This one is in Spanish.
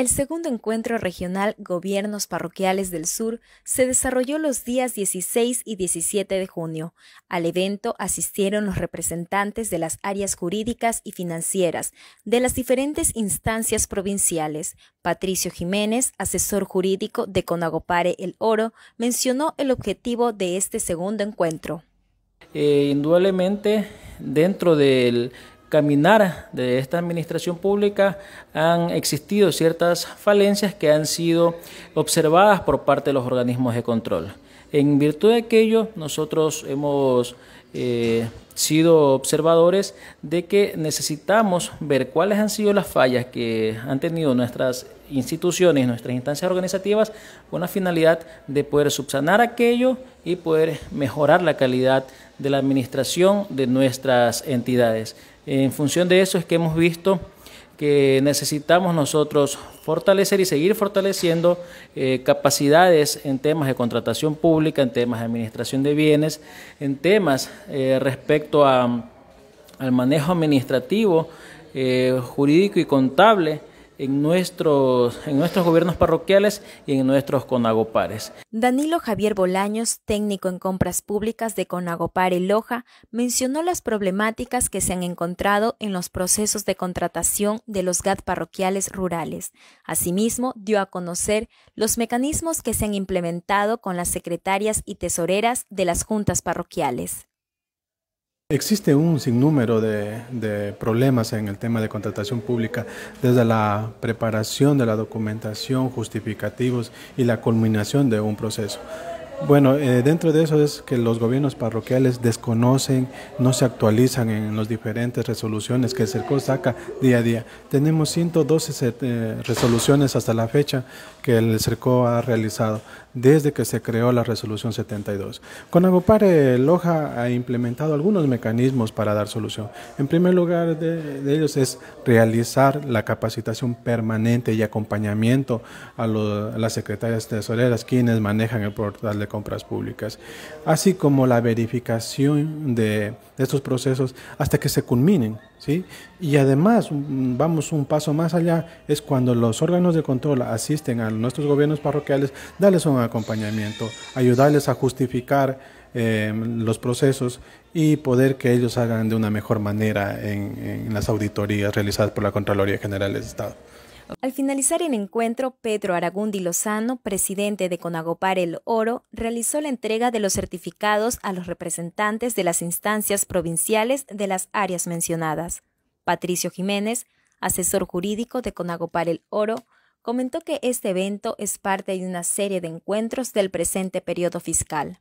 El segundo encuentro regional Gobiernos Parroquiales del Sur se desarrolló los días 16 y 17 de junio. Al evento asistieron los representantes de las áreas jurídicas y financieras de las diferentes instancias provinciales. Patricio Jiménez, asesor jurídico de Conagopare El Oro, mencionó el objetivo de este segundo encuentro. Eh, indudablemente, dentro del caminar de esta administración pública han existido ciertas falencias que han sido observadas por parte de los organismos de control. En virtud de aquello, nosotros hemos eh, sido observadores de que necesitamos ver cuáles han sido las fallas que han tenido nuestras instituciones, nuestras instancias organizativas, con la finalidad de poder subsanar aquello y poder mejorar la calidad de la administración de nuestras entidades. En función de eso es que hemos visto que necesitamos nosotros fortalecer y seguir fortaleciendo eh, capacidades en temas de contratación pública, en temas de administración de bienes, en temas eh, respecto al manejo administrativo, eh, jurídico y contable en nuestros, gobiernos parroquiales y en nuestros conagopares. Danilo Javier Bolaños, técnico en compras públicas de Conagopar y Loja, mencionó las problemáticas que se han encontrado en los procesos de contratación de los GAT parroquiales rurales. Asimismo, dio a conocer los mecanismos que se han implementado con las secretarias y tesoreras de las juntas parroquiales. Existe un sinnúmero de, problemas en el tema de contratación pública, desde la preparación de la documentación, justificativos y la culminación de un proceso. Bueno, eh, dentro de eso es que los gobiernos parroquiales desconocen, no se actualizan en las diferentes resoluciones que el CERCO saca día a día. Tenemos 112 eh, resoluciones hasta la fecha que el CERCO ha realizado desde que se creó la resolución 72. Con Agopare Loja ha implementado algunos mecanismos para dar solución. En primer lugar de, ellos es realizar la capacitación permanente y acompañamiento a, a las secretarias tesoreras quienes manejan el portal de compras públicas, así como la verificación de, estos procesos hasta que se culminen. ¿sí? Y además, mm, vamos un paso más allá, es cuando los órganos de control asisten a nuestros gobiernos parroquiales, darles un acompañamiento, ayudarles a justificar em, los procesos y poder que ellos hagan de una mejor manera en las auditorías realizadas por la Contraloría General del Estado. Al finalizar el encuentro, Pedro Aragundi Lozano, presidente de Conagopar El Oro, realizó la entrega de los certificados a los representantes de las instancias provinciales de las áreas mencionadas. Patricio Jiménez, asesor jurídico de Conagopar El Oro, comentó que este evento es parte de una serie de encuentros del presente periodo fiscal.